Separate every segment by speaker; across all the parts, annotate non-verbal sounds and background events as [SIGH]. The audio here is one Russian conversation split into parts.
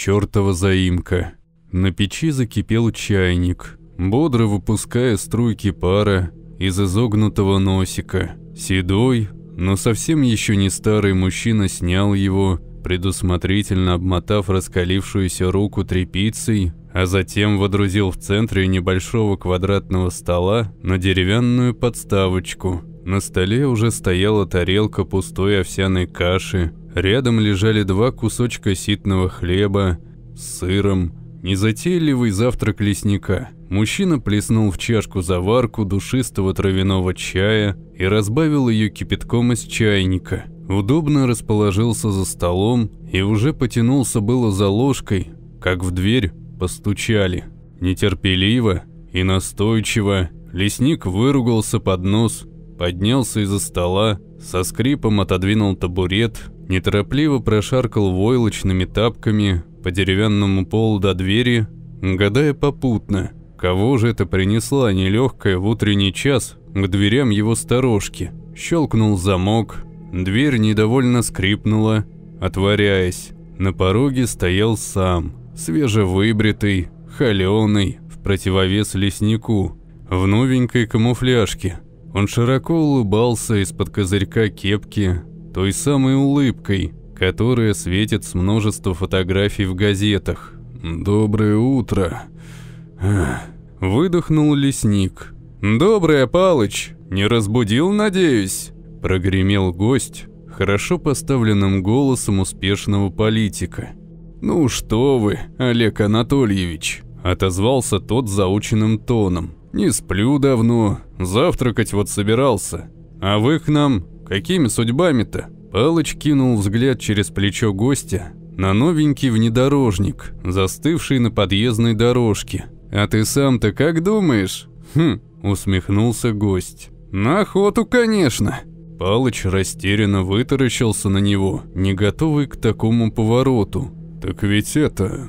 Speaker 1: Чёртова заимка. На печи закипел чайник, бодро выпуская струйки пара из изогнутого носика. Седой, но совсем еще не старый мужчина снял его, предусмотрительно обмотав раскалившуюся руку тряпицей, а затем водрузил в центре небольшого квадратного стола на деревянную подставочку. На столе уже стояла тарелка пустой овсяной каши, Рядом лежали два кусочка ситного хлеба с сыром, незатейливый завтрак лесника. Мужчина плеснул в чашку заварку душистого травяного чая и разбавил ее кипятком из чайника. Удобно расположился за столом и уже потянулся было за ложкой, как в дверь постучали. Нетерпеливо и настойчиво лесник выругался под нос поднялся из-за стола, со скрипом отодвинул табурет, неторопливо прошаркал войлочными тапками по деревянному полу до двери, гадая попутно, кого же это принесла нелегкая в утренний час к дверям его сторожки. Щелкнул замок, дверь недовольно скрипнула, отворяясь. На пороге стоял сам, свежевыбритый, холеный, в противовес леснику, в новенькой камуфляжке – он широко улыбался из-под козырька кепки, той самой улыбкой, которая светит с множества фотографий в газетах. «Доброе утро!» Выдохнул лесник. «Доброе, Палыч! Не разбудил, надеюсь?» Прогремел гость хорошо поставленным голосом успешного политика. «Ну что вы, Олег Анатольевич!» Отозвался тот заученным тоном. «Не сплю давно, Завтракать вот собирался. А вы к нам какими судьбами-то? Палыч кинул взгляд через плечо гостя на новенький внедорожник, застывший на подъездной дорожке. А ты сам-то как думаешь? Хм, усмехнулся гость. На охоту, конечно. Палыч растерянно вытаращился на него, не готовый к такому повороту. Так ведь это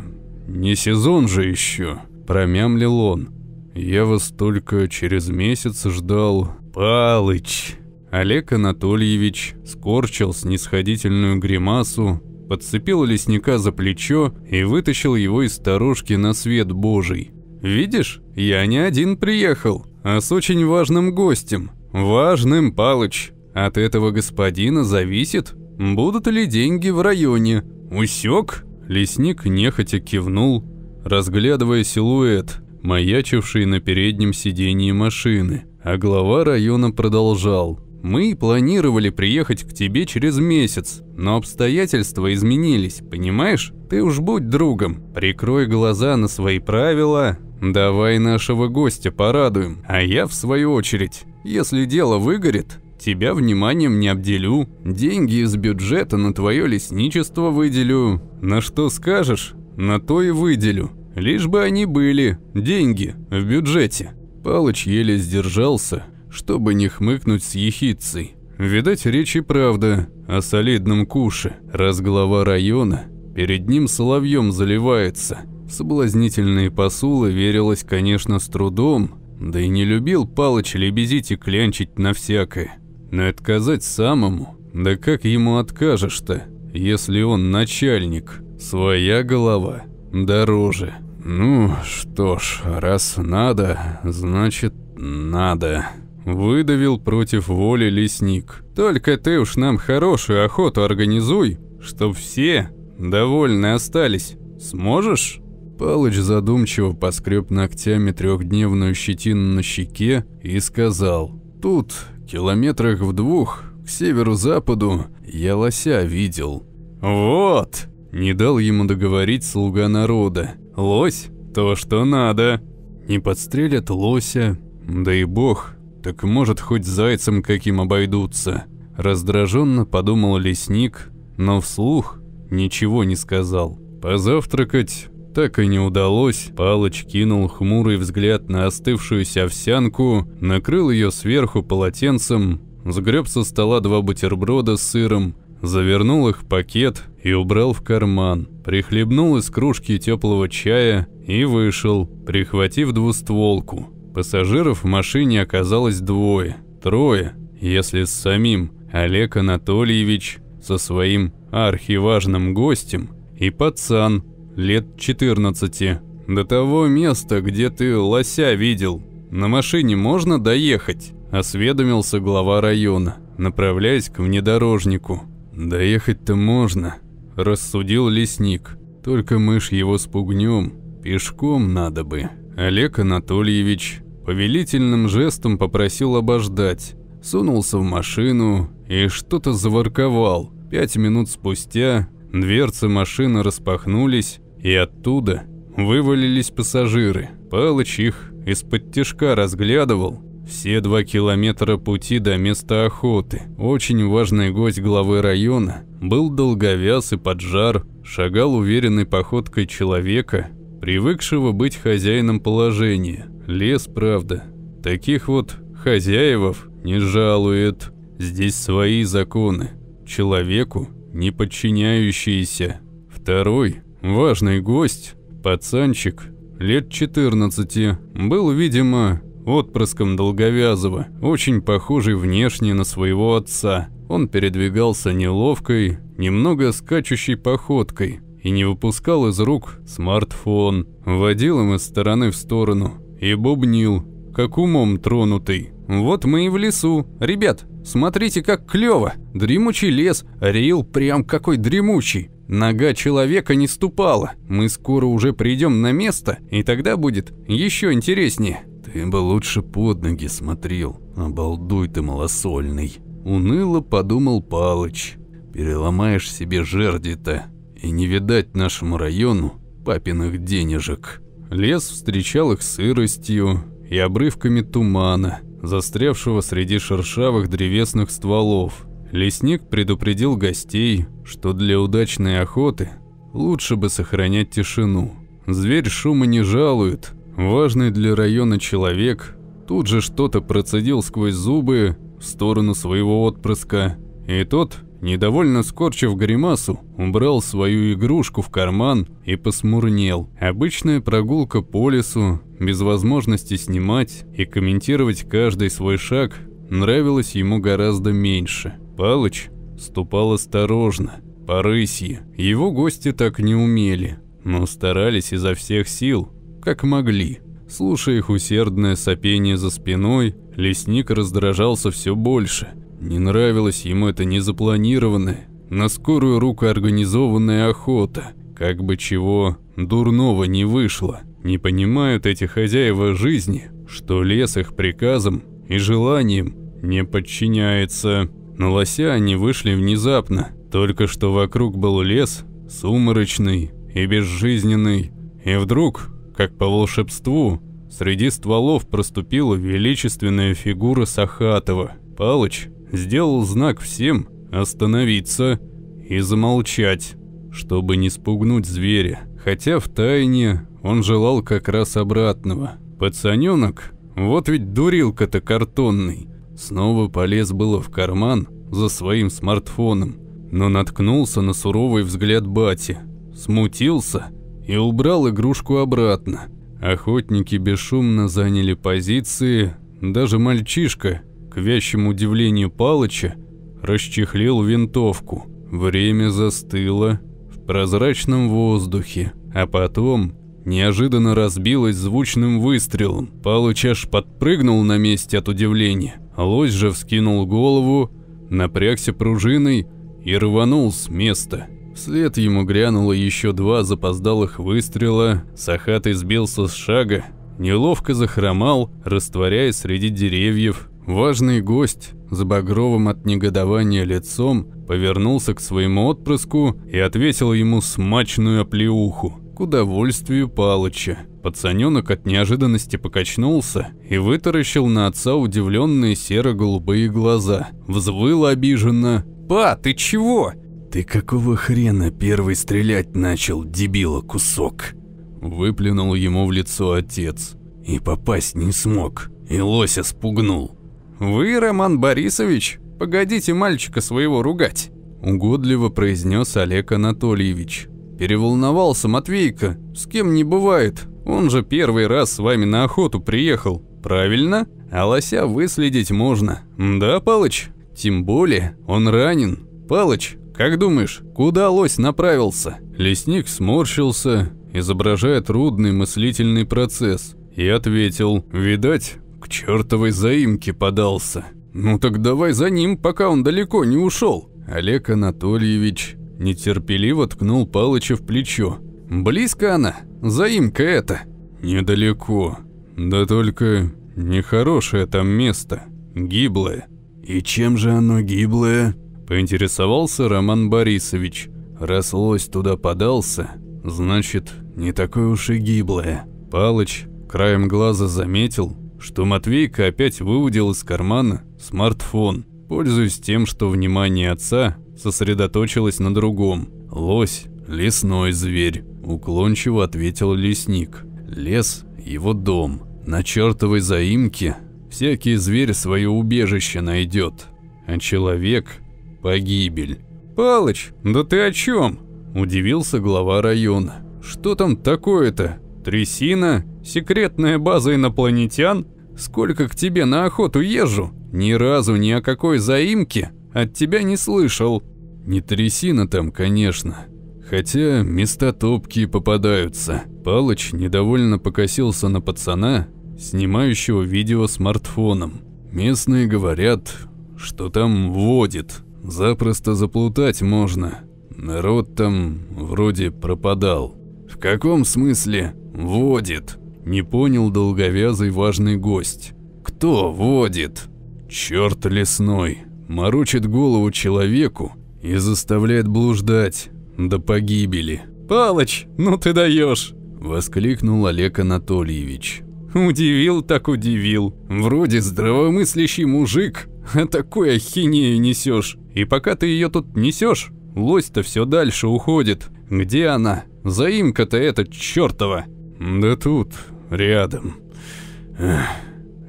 Speaker 1: не сезон же еще, промямлил он. Я вас только через месяц ждал. Палыч!» Олег Анатольевич скорчил снисходительную гримасу, подцепил лесника за плечо и вытащил его из сторожки на свет божий. «Видишь, я не один приехал, а с очень важным гостем. Важным, Палыч. От этого господина зависит, будут ли деньги в районе. Усек?» Лесник нехотя кивнул, разглядывая силуэт, маячивший на переднем сидении машины, а глава района продолжал. «Мы планировали приехать к тебе через месяц, но обстоятельства изменились, понимаешь? Ты уж будь другом, прикрой глаза на свои правила, давай нашего гостя порадуем, а я в свою очередь, если дело выгорит, тебя вниманием не обделю, деньги из бюджета на твое лесничество выделю, на что скажешь, на то и выделю». Лишь бы они были, деньги, в бюджете. Палыч еле сдержался, чтобы не хмыкнуть с ехидцей. Видать, речь и правда о солидном куше, раз глава района перед ним соловьем заливается. В соблазнительные посулы верилось, конечно, с трудом, да и не любил Палыч лебезить и клянчить на всякое. Но отказать самому, да как ему откажешь-то, если он начальник, своя голова – Дороже. Ну что ж, раз надо, значит надо. Выдавил против воли лесник. Только ты уж нам хорошую охоту организуй, чтоб все довольны остались. Сможешь? Палыч задумчиво поскреб ногтями трехдневную щетину на щеке и сказал. Тут, километрах в двух, к северу-западу, я лося видел. Вот! Не дал ему договорить слуга народа. Лось – то, что надо. Не подстрелят лося, да и бог, так может хоть зайцем каким обойдутся. Раздраженно подумал лесник, но вслух ничего не сказал. Позавтракать так и не удалось. Палыч кинул хмурый взгляд на остывшуюся овсянку, накрыл ее сверху полотенцем, сгреб со стола два бутерброда с сыром, завернул их в пакет и убрал в карман, прихлебнул из кружки теплого чая и вышел, прихватив двустволку. Пассажиров в машине оказалось двое, трое, если с самим Олег Анатольевич, со своим архиважным гостем, и пацан лет 14, до того места, где ты лося видел. На машине можно доехать?» – осведомился глава района, направляясь к внедорожнику. «Доехать-то можно», – рассудил лесник. «Только мы ж его спугнем. Пешком надо бы». Олег Анатольевич повелительным жестом попросил обождать, сунулся в машину и что-то заворковал. Пять минут спустя дверцы машины распахнулись, и оттуда вывалились пассажиры. Палыч их из-под тяжка разглядывал, все два километра пути до места охоты. Очень важный гость главы района был долговяз и поджар, шагал уверенной походкой человека, привыкшего быть хозяином положения. Лес, правда. Таких вот хозяевов не жалует. Здесь свои законы. Человеку не подчиняющиеся. Второй, важный гость, пацанчик, лет 14, был, видимо, отпрыском Долговязова, очень похожий внешне на своего отца. Он передвигался неловкой, немного скачущей походкой и не выпускал из рук смартфон, водил им из стороны в сторону и бубнил, как умом тронутый. «Вот мы и в лесу. Ребят, смотрите, как клёво! Дремучий лес, рил прям какой дремучий!» Нога человека не ступала. Мы скоро уже придем на место, и тогда будет еще интереснее. Ты бы лучше под ноги смотрел, обалдуй ты малосольный. Уныло подумал Палыч. Переломаешь себе жерди-то, и не видать нашему району папиных денежек. Лес встречал их сыростью и обрывками тумана, застрявшего среди шершавых древесных стволов. Лесник предупредил гостей, что для удачной охоты лучше бы сохранять тишину. Зверь шума не жалует, Важный для района человек тут же что-то процедил сквозь зубы в сторону своего отпрыска, и тот, недовольно скорчив гримасу, убрал свою игрушку в карман и посмурнел. Обычная прогулка по лесу, без возможности снимать и комментировать каждый свой шаг, нравилась ему гораздо меньше. Палыч ступал осторожно, по рысье. Его гости так не умели, но старались изо всех сил – как могли. Слушая их усердное сопение за спиной, лесник раздражался все больше. Не нравилось ему это незапланированное, на скорую руку организованная охота. Как бы чего дурного не вышло. Не понимают эти хозяева жизни, что лес их приказом и желанием не подчиняется. На лося они вышли внезапно. Только что вокруг был лес, сумрачный и безжизненный. И вдруг как по волшебству, среди стволов проступила величественная фигура Сахатова. Палыч сделал знак всем остановиться и замолчать, чтобы не спугнуть зверя. Хотя в тайне он желал как раз обратного. Пацаненок, вот ведь дурилка-то картонный, снова полез было в карман за своим смартфоном, но наткнулся на суровый взгляд бати, смутился и убрал игрушку обратно. Охотники бесшумно заняли позиции, даже мальчишка, к вящему удивлению Палыча, расчехлил винтовку. Время застыло в прозрачном воздухе, а потом неожиданно разбилось звучным выстрелом. Палыч аж подпрыгнул на месте от удивления. Лось же вскинул голову, напрягся пружиной и рванул с места. Вслед ему грянуло еще два запоздалых выстрела, Сахат избился с шага, неловко захромал, растворяясь среди деревьев. Важный гость, с багровым от негодования лицом, повернулся к своему отпрыску и отвесил ему смачную оплеуху, к удовольствию Палыча. Пацаненок от неожиданности покачнулся и вытаращил на отца удивленные серо-голубые глаза. Взвыл обиженно. «Па, ты чего? «Ты какого хрена первый стрелять начал, дебила кусок?» Выплюнул ему в лицо отец. И попасть не смог, и лося спугнул. «Вы, Роман Борисович, погодите мальчика своего ругать!» Угодливо произнес Олег Анатольевич. Переволновался Матвейка, с кем не бывает, он же первый раз с вами на охоту приехал, правильно? А лося выследить можно, да, Палыч? Тем более, он ранен. Палыч, как думаешь, куда лось направился? Лесник сморщился, изображая трудный мыслительный процесс, и ответил: "Видать, к чертовой заимке подался. Ну так давай за ним, пока он далеко не ушел. Олег Анатольевич нетерпеливо ткнул Палыча в плечо. Близко она, заимка это. Недалеко. Да только нехорошее там место, гиблое. И чем же оно гиблое? Поинтересовался Роман Борисович. Раз лось туда подался, значит, не такое уж и гиблое. Палыч краем глаза заметил, что Матвейка опять выудил из кармана смартфон, пользуясь тем, что внимание отца сосредоточилось на другом. «Лось – лесной зверь», – уклончиво ответил лесник. «Лес – его дом. На чертовой заимке всякий зверь свое убежище найдет, а человек Погибель. Палыч, да ты о чем? Удивился глава района. Что там такое-то? Трясина? Секретная база инопланетян? Сколько к тебе на охоту езжу? Ни разу ни о какой заимке от тебя не слышал. Не трясина там, конечно. Хотя места топкие попадаются. Палыч недовольно покосился на пацана, снимающего видео смартфоном. Местные говорят, что там водит. Запросто заплутать можно. Народ там вроде пропадал. В каком смысле водит? Не понял долговязый важный гость. Кто водит? Черт лесной. Морочит голову человеку и заставляет блуждать до погибели. Палыч, ну ты даешь! Воскликнул Олег Анатольевич. Удивил так удивил. Вроде здравомыслящий мужик, [LAUGHS] Такую ахинею несешь. И пока ты ее тут несешь, лось-то все дальше уходит. Где она? Заимка-то эта чертова. Да тут, рядом.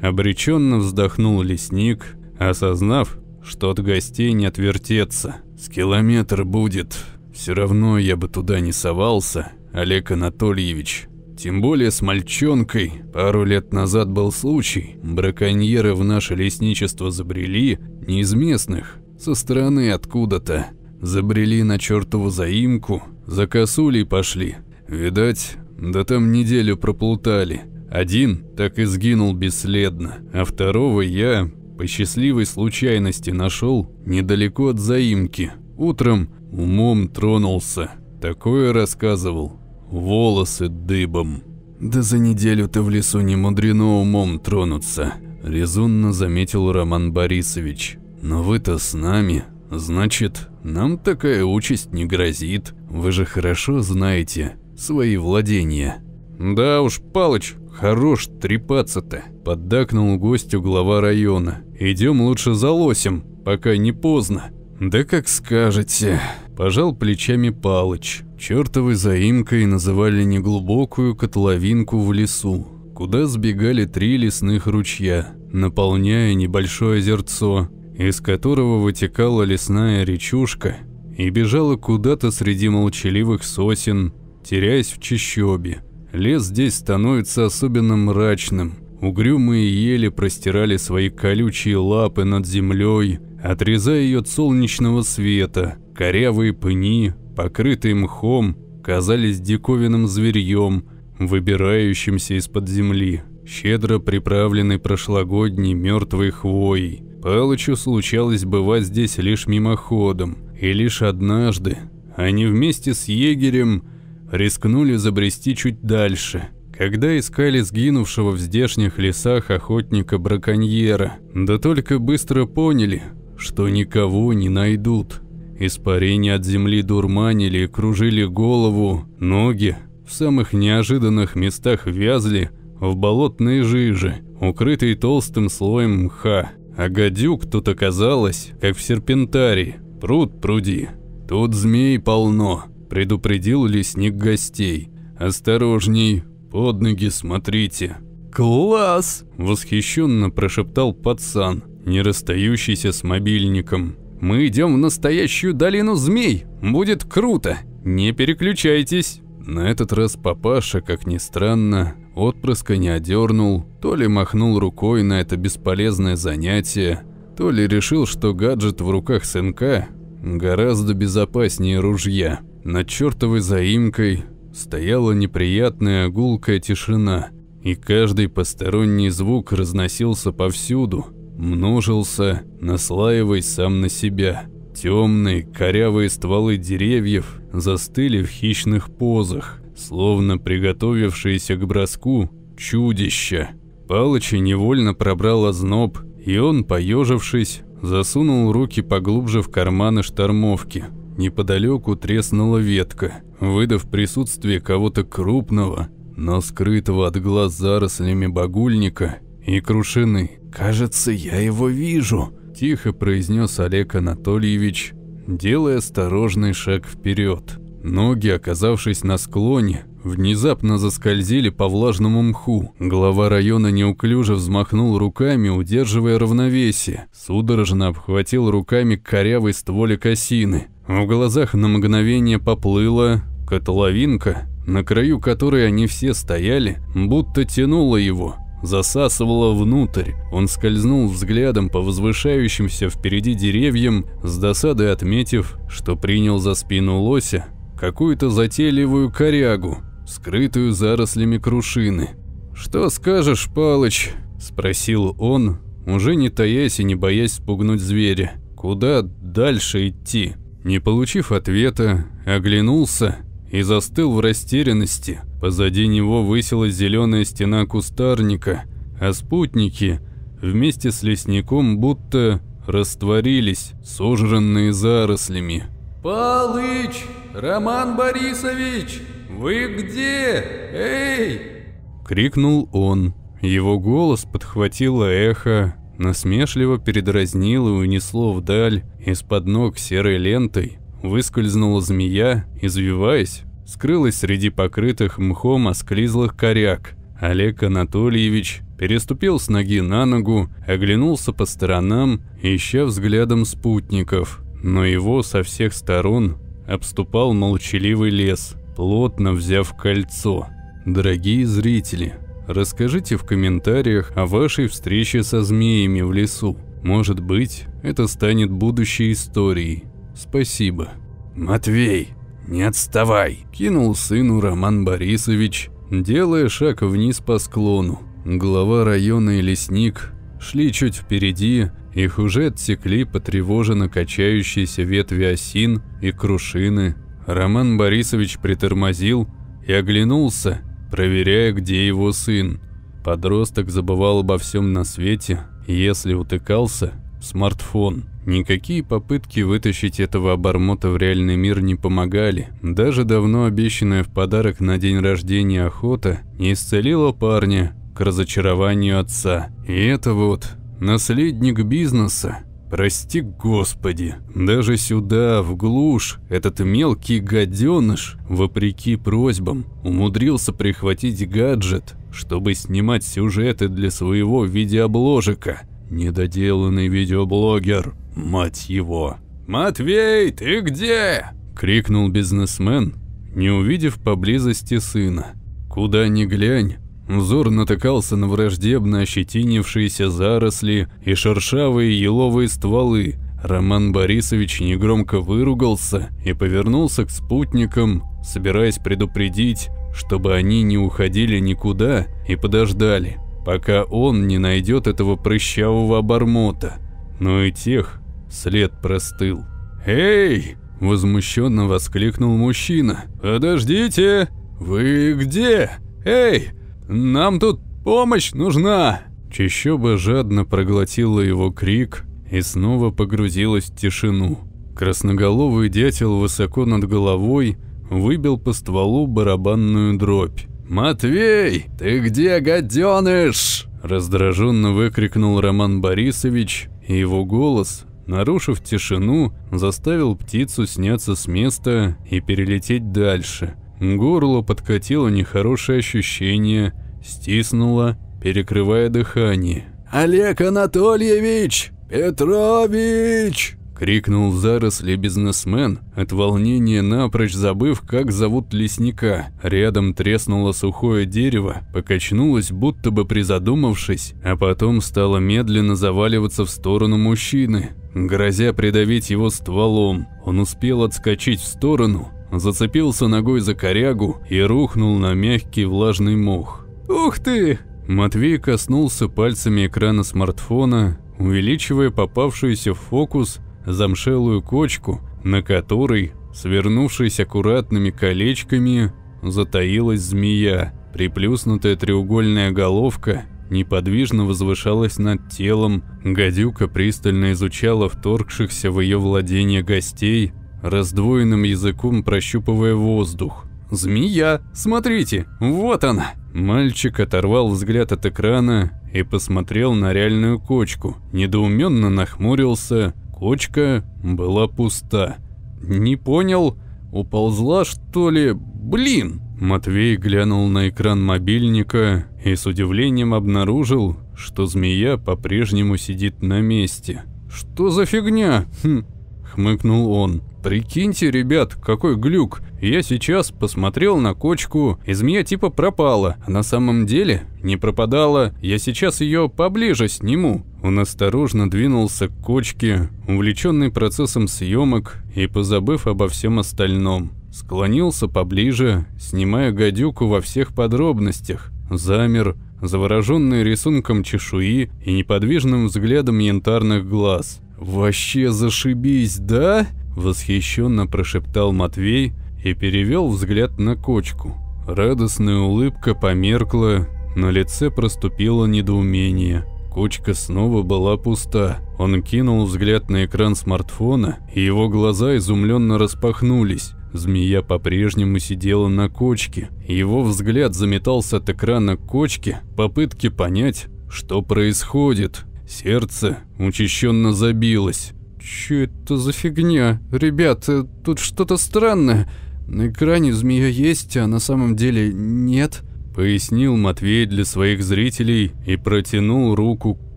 Speaker 1: Обреченно вздохнул лесник, осознав, что от гостей не отвертеться. С километр будет. Все равно я бы туда не совался, Олег Анатольевич. Тем более с мальчонкой. Пару лет назад был случай. Браконьеры в наше лесничество забрели, не из местных, со стороны откуда-то. Забрели на чертову заимку, за косулей пошли. Видать, да там неделю проплутали. Один так и сгинул бесследно, а второго я по счастливой случайности нашел недалеко от заимки. Утром умом тронулся. Такое рассказывал волосы дыбом. «Да за неделю-то в лесу не мудрено умом тронуться», – резонно заметил Роман Борисович. «Но вы-то с нами, значит, нам такая участь не грозит. Вы же хорошо знаете свои владения». «Да уж, Палыч, хорош трепаться-то», – поддакнул гостю глава района. «Идем лучше за лосем, пока не поздно». «Да как скажете», – пожал плечами Палыч. Чертовой заимкой называли неглубокую котловинку в лесу, куда сбегали три лесных ручья, наполняя небольшое озерцо, из которого вытекала лесная речушка и бежала куда-то среди молчаливых сосен, теряясь в чащобе. Лес здесь становится особенно мрачным. Угрюмые ели простирали свои колючие лапы над землей, отрезая ее от солнечного света. Корявые пни покрытые мхом, казались диковинным зверьем, выбирающимся из-под земли, щедро приправленный прошлогодней мертвой хвоей. Палычу случалось бывать здесь лишь мимоходом, и лишь однажды они вместе с егерем рискнули забрести чуть дальше, когда искали сгинувшего в здешних лесах охотника-браконьера, да только быстро поняли, что никого не найдут. Испарения от земли дурманили и кружили голову, ноги. В самых неожиданных местах вязли в болотной жиже, укрытой толстым слоем мха. А гадюк тут оказалось, как в серпентарии, пруд пруди. Тут змей полно, предупредил лесник гостей. Осторожней, под ноги смотрите. «Класс!» – восхищенно прошептал пацан, не расстающийся с мобильником. Мы идем в настоящую долину змей. Будет круто. Не переключайтесь. На этот раз папаша, как ни странно, отпрыска не одернул, то ли махнул рукой на это бесполезное занятие, то ли решил, что гаджет в руках сынка гораздо безопаснее ружья. Над чертовой заимкой стояла неприятная гулкая тишина, и каждый посторонний звук разносился повсюду, множился, наслаиваясь сам на себя. Темные, корявые стволы деревьев застыли в хищных позах, словно приготовившиеся к броску чудища. Палыча невольно пробрал озноб, и он, поежившись, засунул руки поглубже в карманы штормовки. Неподалеку треснула ветка, выдав присутствие кого-то крупного, но скрытого от глаз зарослями багульника и крушины. «Кажется, я его вижу», – тихо произнес Олег Анатольевич, делая осторожный шаг вперед. Ноги, оказавшись на склоне, внезапно заскользили по влажному мху. Глава района неуклюже взмахнул руками, удерживая равновесие. Судорожно обхватил руками корявый стволик осины. В глазах на мгновение поплыла котловинка, на краю которой они все стояли, будто тянула его засасывало внутрь. Он скользнул взглядом по возвышающимся впереди деревьям, с досадой отметив, что принял за спину лося какую-то затейливую корягу, скрытую зарослями крушины. «Что скажешь, Палыч?» – спросил он, уже не таясь и не боясь спугнуть зверя. «Куда дальше идти?» Не получив ответа, оглянулся – и застыл в растерянности. Позади него высилась зеленая стена кустарника, а спутники вместе с лесником будто растворились, сожранные зарослями. «Палыч! Роман Борисович! Вы где? Эй!» — крикнул он. Его голос подхватило эхо, насмешливо передразнило и унесло вдаль из-под ног серой лентой, выскользнула змея, извиваясь, скрылась среди покрытых мхом осклизлых коряк. Олег Анатольевич переступил с ноги на ногу, оглянулся по сторонам, ища взглядом спутников, но его со всех сторон обступал молчаливый лес, плотно взяв кольцо. Дорогие зрители, расскажите в комментариях о вашей встрече со змеями в лесу. Может быть, это станет будущей историей. Спасибо. Матвей, не отставай, кинул сыну Роман Борисович, делая шаг вниз по склону. Глава района и лесник шли чуть впереди, их уже отсекли потревоженно качающиеся ветви осин и крушины. Роман Борисович притормозил и оглянулся, проверяя, где его сын. Подросток забывал обо всем на свете, если утыкался в смартфон. Никакие попытки вытащить этого обормота в реальный мир не помогали. Даже давно обещанная в подарок на день рождения охота не исцелила парня к разочарованию отца. И это вот наследник бизнеса. Прости господи, даже сюда, в глушь, этот мелкий гаденыш, вопреки просьбам, умудрился прихватить гаджет, чтобы снимать сюжеты для своего видеобложика. Недоделанный видеоблогер. Мать его. «Матвей, ты где?» – крикнул бизнесмен, не увидев поблизости сына. Куда ни глянь, взор натыкался на враждебно ощетинившиеся заросли и шершавые еловые стволы. Роман Борисович негромко выругался и повернулся к спутникам, собираясь предупредить, чтобы они не уходили никуда и подождали, пока он не найдет этого прыщавого обормота. Но и тех, След простыл. «Эй!» – возмущенно воскликнул мужчина. «Подождите! Вы где? Эй! Нам тут помощь нужна!» Чищоба жадно проглотила его крик и снова погрузилась в тишину. Красноголовый дятел высоко над головой выбил по стволу барабанную дробь. «Матвей, ты где, гаденыш?» Раздраженно выкрикнул Роман Борисович, и его голос, нарушив тишину, заставил птицу сняться с места и перелететь дальше. Горло подкатило нехорошее ощущение, стиснуло, перекрывая дыхание. «Олег Анатольевич! Петрович!» Крикнул в заросли бизнесмен, от волнения напрочь забыв, как зовут лесника. Рядом треснуло сухое дерево, покачнулось, будто бы призадумавшись, а потом стало медленно заваливаться в сторону мужчины, грозя придавить его стволом. Он успел отскочить в сторону, зацепился ногой за корягу и рухнул на мягкий влажный мох. «Ух ты!» Матвей коснулся пальцами экрана смартфона, увеличивая попавшуюся в фокус – замшелую кочку, на которой, свернувшись аккуратными колечками, затаилась змея. Приплюснутая треугольная головка неподвижно возвышалась над телом, гадюка пристально изучала вторгшихся в ее владение гостей, раздвоенным языком прощупывая воздух. «Змея! Смотрите, вот она!» Мальчик оторвал взгляд от экрана и посмотрел на реальную кочку, недоуменно нахмурился, Бочка была пуста. «Не понял? Уползла, что ли? Блин!» Матвей глянул на экран мобильника и с удивлением обнаружил, что змея по-прежнему сидит на месте. «Что за фигня?» хм, — хмыкнул он. Прикиньте, ребят, какой глюк. Я сейчас посмотрел на кочку, и змея типа пропала. на самом деле не пропадала. Я сейчас ее поближе сниму. Он осторожно двинулся к кочке, увлеченный процессом съемок и позабыв обо всем остальном. Склонился поближе, снимая гадюку во всех подробностях. Замер, завороженный рисунком чешуи и неподвижным взглядом янтарных глаз. «Вообще зашибись, да?» Восхищенно прошептал Матвей и перевел взгляд на кочку. Радостная улыбка померкла, на лице проступило недоумение. Кочка снова была пуста. Он кинул взгляд на экран смартфона, и его глаза изумленно распахнулись. Змея по-прежнему сидела на кочке. Его взгляд заметался от экрана к кочке, попытки понять, что происходит. Сердце учащенно забилось. Че это за фигня? Ребят, э, тут что-то странное. На экране змея есть, а на самом деле нет. Пояснил Матвей для своих зрителей и протянул руку к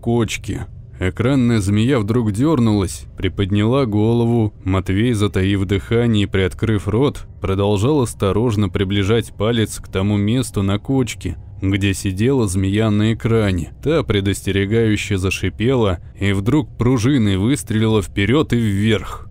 Speaker 1: кочке. Экранная змея вдруг дернулась, приподняла голову. Матвей, затаив дыхание и приоткрыв рот, продолжал осторожно приближать палец к тому месту на кочке, где сидела змея на экране. Та предостерегающе зашипела, и вдруг пружиной выстрелила вперед и вверх.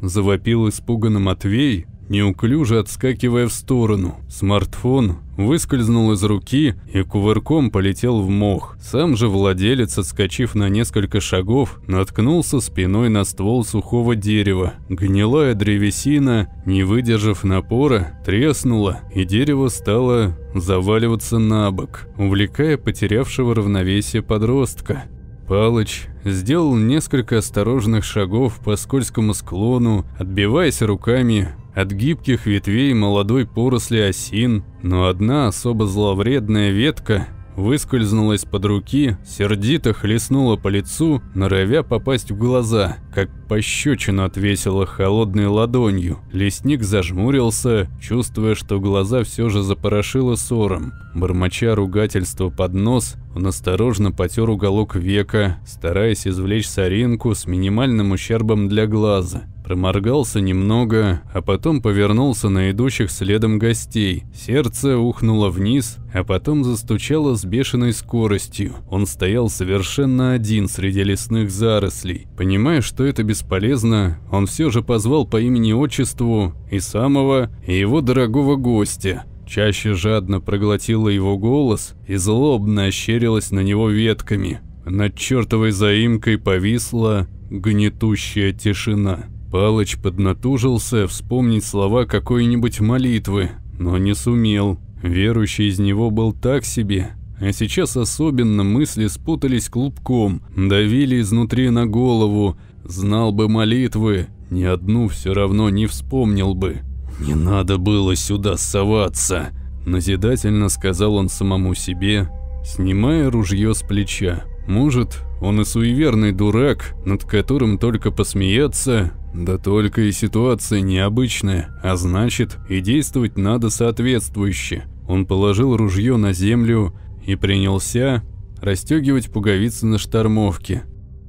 Speaker 1: завопил испуганно Матвей, неуклюже отскакивая в сторону. Смартфон выскользнул из руки и кувырком полетел в мох. Сам же владелец, отскочив на несколько шагов, наткнулся спиной на ствол сухого дерева. Гнилая древесина, не выдержав напора, треснула, и дерево стало заваливаться на бок, увлекая потерявшего равновесие подростка. Палыч сделал несколько осторожных шагов по скользкому склону, отбиваясь руками от гибких ветвей молодой поросли осин, но одна особо зловредная ветка выскользнула из-под руки, сердито хлестнула по лицу, норовя попасть в глаза, как пощечину отвесила холодной ладонью. Лесник зажмурился, чувствуя, что глаза все же запорошило ссором. Бормоча ругательство под нос, он осторожно потер уголок века, стараясь извлечь соринку с минимальным ущербом для глаза. Проморгался немного, а потом повернулся на идущих следом гостей. Сердце ухнуло вниз, а потом застучало с бешеной скоростью. Он стоял совершенно один среди лесных зарослей. Понимая, что это бесполезно, он все же позвал по имени-отчеству и самого, и его дорогого гостя. Чаще жадно проглотила его голос и злобно ощерилась на него ветками. Над чертовой заимкой повисла гнетущая тишина. Палыч поднатужился вспомнить слова какой-нибудь молитвы, но не сумел. Верующий из него был так себе. А сейчас особенно мысли спутались клубком, давили изнутри на голову. Знал бы молитвы, ни одну все равно не вспомнил бы. «Не надо было сюда соваться», – назидательно сказал он самому себе, снимая ружье с плеча. Может, он и суеверный дурак, над которым только посмеяться, да только и ситуация необычная, а значит, и действовать надо соответствующе. Он положил ружье на землю и принялся расстегивать пуговицы на штормовке.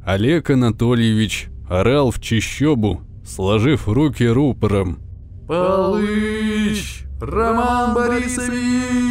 Speaker 1: Олег Анатольевич орал в чищобу, сложив руки рупором. «Полыч! Роман Борисович!»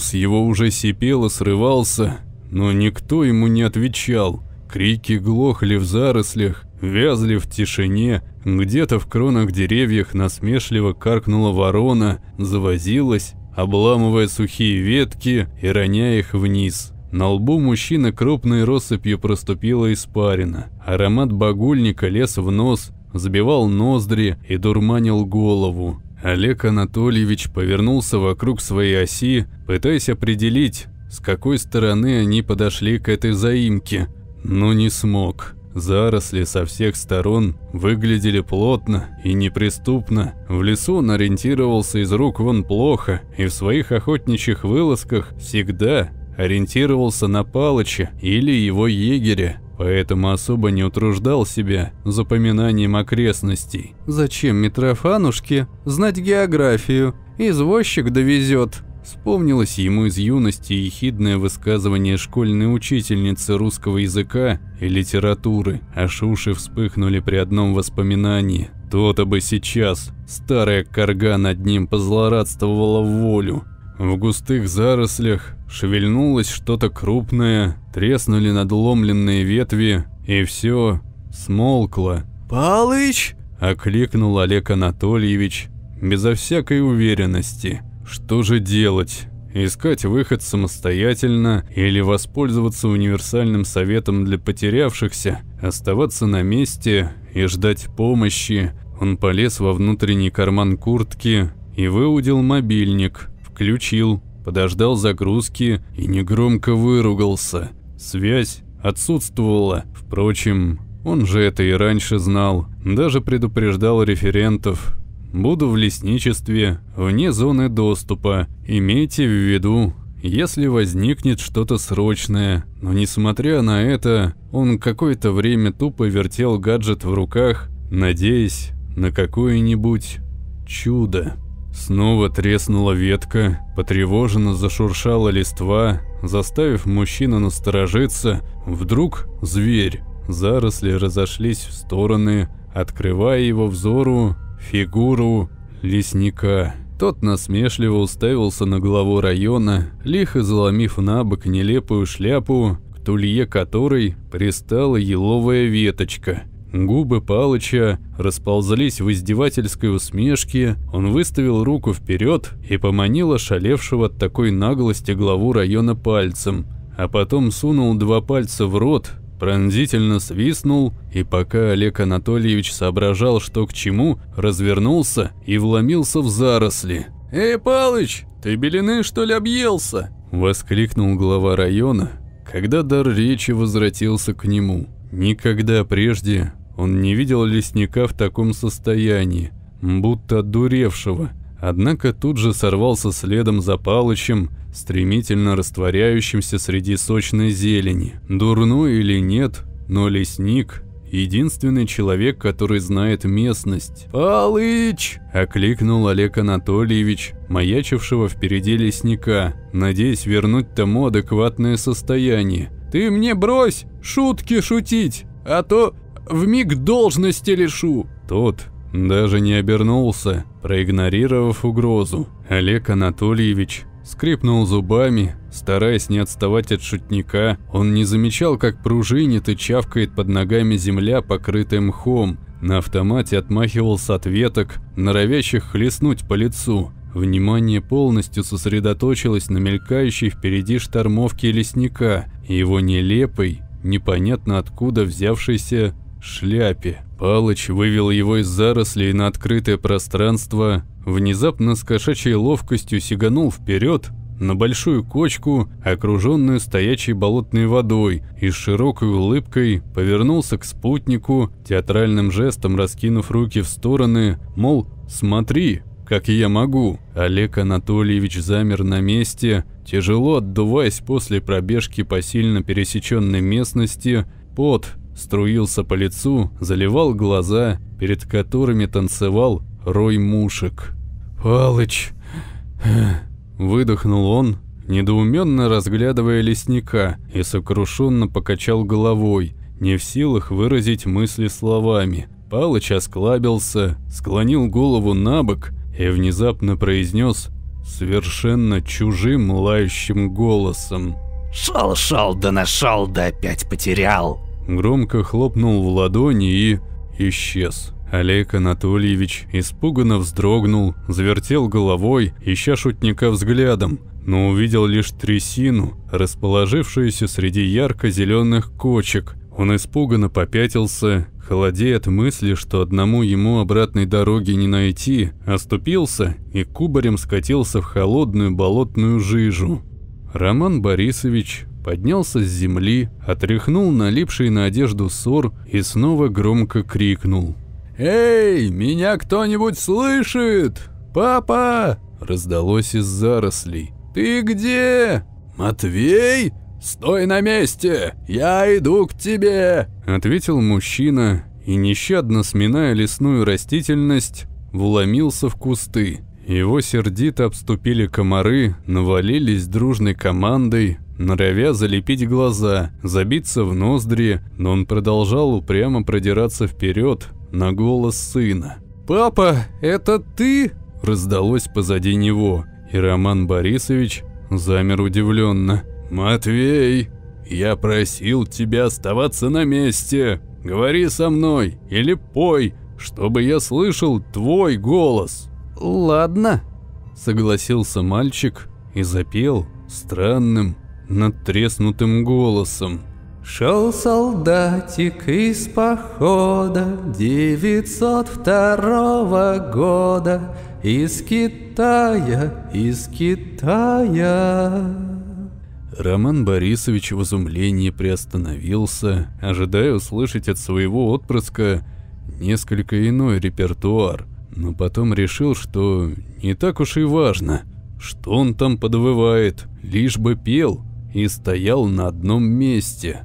Speaker 1: Голос его уже сипело, срывался, но никто ему не отвечал. Крики глохли в зарослях, вязли в тишине, где-то в кронах деревьях насмешливо каркнула ворона, завозилась, обламывая сухие ветки и роняя их вниз. На лбу мужчины крупной россыпью проступила испарина. Аромат багульника лез в нос, сбивал ноздри и дурманил голову. Олег Анатольевич повернулся вокруг своей оси, пытаясь определить, с какой стороны они подошли к этой заимке, но не смог. Заросли со всех сторон выглядели плотно и неприступно. В лесу он ориентировался из рук вон плохо и в своих охотничьих вылазках всегда ориентировался на Палыча или его егеря поэтому особо не утруждал себя запоминанием окрестностей. Зачем Митрофанушке знать географию? Извозчик довезет. Вспомнилось ему из юности ехидное высказывание школьной учительницы русского языка и литературы, а шуши вспыхнули при одном воспоминании. То-то бы сейчас старая корга над ним позлорадствовала в волю. В густых зарослях Шевельнулось что-то крупное, треснули надломленные ветви, и все смолкло. «Палыч!» – окликнул Олег Анатольевич, безо всякой уверенности. «Что же делать?» Искать выход самостоятельно или воспользоваться универсальным советом для потерявшихся, оставаться на месте и ждать помощи. Он полез во внутренний карман куртки и выудил мобильник, включил, подождал загрузки и негромко выругался. Связь отсутствовала. Впрочем, он же это и раньше знал, даже предупреждал референтов. «Буду в лесничестве, вне зоны доступа. Имейте в виду, если возникнет что-то срочное. Но несмотря на это, он какое-то время тупо вертел гаджет в руках, надеясь на какое-нибудь чудо. Снова треснула ветка, потревоженно зашуршала листва, заставив мужчину насторожиться. Вдруг зверь. Заросли разошлись в стороны, открывая его взору фигуру лесника. Тот насмешливо уставился на главу района, лихо заломив на бок нелепую шляпу, к тулье которой пристала еловая веточка. Губы Палыча расползлись в издевательской усмешке, он выставил руку вперед и поманил ошалевшего от такой наглости главу района пальцем, а потом сунул два пальца в рот, пронзительно свистнул, и пока Олег Анатольевич соображал, что к чему, развернулся и вломился в заросли. «Эй, Палыч, ты белины, что ли, объелся?» – воскликнул глава района, когда дар речи возвратился к нему. Никогда прежде он не видел лесника в таком состоянии, будто одуревшего. Однако тут же сорвался следом за Палычем, стремительно растворяющимся среди сочной зелени. Дурно или нет, но лесник единственный человек, который знает местность. «Палыч!» – окликнул Олег Анатольевич, маячившего впереди лесника, надеясь вернуть тому адекватное состояние. «Ты мне брось шутки шутить, а то в миг должности лишу. Тот даже не обернулся, проигнорировав угрозу. Олег Анатольевич скрипнул зубами, стараясь не отставать от шутника. Он не замечал, как пружинит и чавкает под ногами земля, покрытая мхом. На автомате отмахивался от веток, норовящих хлестнуть по лицу. Внимание полностью сосредоточилось на мелькающей впереди штормовке лесника и его нелепой, непонятно откуда взявшейся шляпе. Палыч вывел его из зарослей на открытое пространство, внезапно с кошачьей ловкостью сиганул вперед на большую кочку, окруженную стоячей болотной водой, и с широкой улыбкой повернулся к спутнику, театральным жестом раскинув руки в стороны, мол, «Смотри, как я могу. Олег Анатольевич замер на месте, тяжело отдуваясь после пробежки по сильно пересеченной местности, пот струился по лицу, заливал глаза, перед которыми танцевал рой мушек. «Палыч!» Выдохнул он, недоуменно разглядывая лесника, и сокрушенно покачал головой, не в силах выразить мысли словами. Палыч осклабился, склонил голову на бок и внезапно произнес совершенно чужим лающим голосом. «Шал-шал да нашал да опять потерял!» громко хлопнул в ладони и... исчез. Олег Анатольевич испуганно вздрогнул, завертел головой, ища шутника взглядом, но увидел лишь трясину, расположившуюся среди ярко-зеленых кочек. Он испуганно попятился, холодея от мысли, что одному ему обратной дороги не найти, оступился и кубарем скатился в холодную болотную жижу. Роман Борисович поднялся с земли, отряхнул налипший на одежду сор и снова громко крикнул. «Эй, меня кто-нибудь слышит? Папа!» Раздалось из зарослей. «Ты где?» «Матвей? Стой на месте! Я иду к тебе!» Ответил мужчина и, нещадно сминая лесную растительность, вломился в кусты. Его сердито обступили комары, навалились дружной командой, норовя залепить глаза, забиться в ноздри, но он продолжал упрямо продираться вперед на голос сына. «Папа, это ты?» раздалось позади него, и Роман Борисович замер удивленно. «Матвей, я просил тебя оставаться на месте. Говори со мной или пой, чтобы я слышал твой голос». «Ладно», — согласился мальчик и запел странным, надтреснутым голосом. Шел солдатик из похода 902 года Из Китая, из Китая Роман Борисович в изумлении приостановился, ожидая услышать от своего отпрыска несколько иной репертуар но потом решил, что не так уж и важно, что он там подвывает, лишь бы пел и стоял на одном месте.